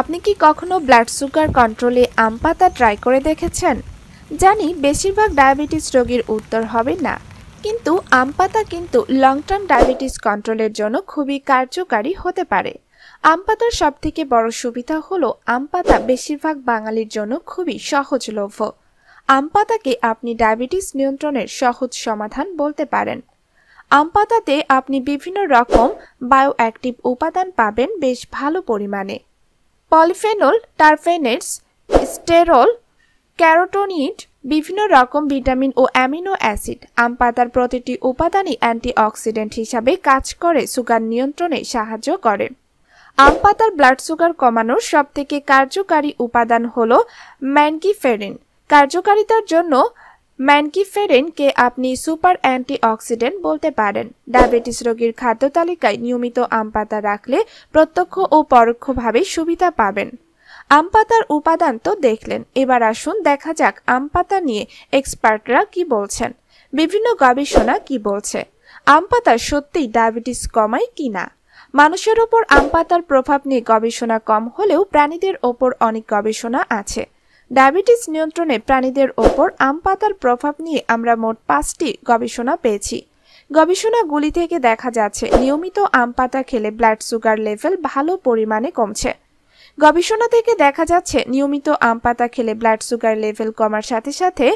আপনি কি কখনো ব্লাড সুগার কন্ট্রোলে আম পাতা ট্রাই করে দেখেছেন জানি বেশিরভাগ ডায়াবেটিস রোগীর উত্তর হবে না কিন্তু আম পাতা কিন্তু লং টার্ম ডায়াবেটিস কন্ট্রোলের জন্য খুবই কার্যকারী হতে পারে আম পাতার থেকে বড় সুবিধা হলো আম পাতা বেশিরভাগ বাঙালির জন্য খুবই সহজলভ্য আম পাতাকে আপনি ডায়াবেটিস নিয়ন্ত্রণের সহজ সমাধান বলতে পারেন আম পাতাতে আপনি বিভিন্ন রকম বায়োঅ্যাক্টিভ উপাদান পাবেন বেশ ভালো পরিমাণে পলিফেনল টারফেনেটস স্টেরল ক্যারোটোনিট বিভিন্ন রকম ভিটামিন ও অ্যামিনো অ্যাসিড আম পাতার প্রতিটি উপাদানই অ্যান্টিঅক্সিডেন্ট হিসাবে কাজ করে সুগার নিয়ন্ত্রণে সাহায্য করে আম পাতার ব্লাড সুগার কমানোর সবথেকে কার্যকারী উপাদান হল ম্যানকিফেরিন কার্যকারিতার জন্য ম্যানকিফেরেন কে আপনি সুপার অ্যান্টিঅক্সিডেন্ট বলতে পারেন ডায়াবেটিস রোগীর খাদ্য তালিকায় নিয়মিত আম পাতা রাখলে প্রত্যক্ষ ও পরোক্ষভাবে সুবিধা পাবেন আম পাতার উপাদান তো দেখলেন এবার আসুন দেখা যাক আম পাতা নিয়ে এক্সপার্টরা কি বলছেন বিভিন্ন গবেষণা কি বলছে আম পাতা সত্যিই ডায়াবেটিস কমায় কি না মানুষের ওপর আম পাতার প্রভাব নিয়ে গবেষণা কম হলেও প্রাণীদের ওপর অনেক গবেষণা আছে ডায়াবেটিস নিয়ন্ত্রণে প্রাণীদের ওপর আম পাতার প্রভাব নিয়ে আমরা মোট পাঁচটি গবেষণা পেয়েছি গবেষণাগুলি থেকে দেখা যাচ্ছে নিয়মিত আম পাতা খেলে ব্লাড সুগার লেভেল ভালো পরিমাণে কমছে গবেষণা থেকে দেখা যাচ্ছে নিয়মিত আম পাতা খেলে ব্লাড সুগার লেভেল কমার সাথে সাথে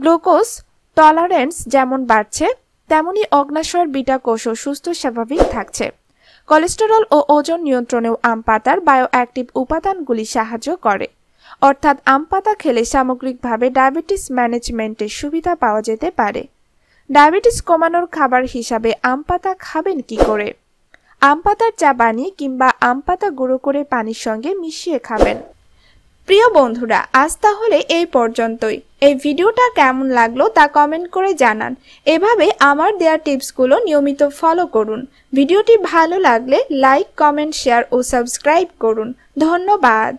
গ্লুকোজ টলারেন্স যেমন বাড়ছে তেমনই অগ্নাশয়ের বিটা কোষও সুস্থ স্বাভাবিক থাকছে কোলেস্টেরল ও ওজন নিয়ন্ত্রণেও আম পাতার বায়োঅ্যাক্টিভ উপাদানগুলি সাহায্য করে অর্থাৎ আম পাতা খেলে সামগ্রিকভাবে ডায়াবেটিস ম্যানেজমেন্টের সুবিধা পাওয়া যেতে পারে ডায়াবেটিস কমানোর খাবার হিসাবে আম পাতা খাবেন কি করে আম পাতার চা বানিয়ে কিংবা আম পাতা গুঁড়ো করে পানির সঙ্গে মিশিয়ে খাবেন প্রিয় বন্ধুরা আজ তাহলে এই পর্যন্তই এই ভিডিওটা কেমন লাগলো তা কমেন্ট করে জানান এভাবে আমার দেয়া টিপসগুলো নিয়মিত ফলো করুন ভিডিওটি ভালো লাগলে লাইক কমেন্ট শেয়ার ও সাবস্ক্রাইব করুন ধন্যবাদ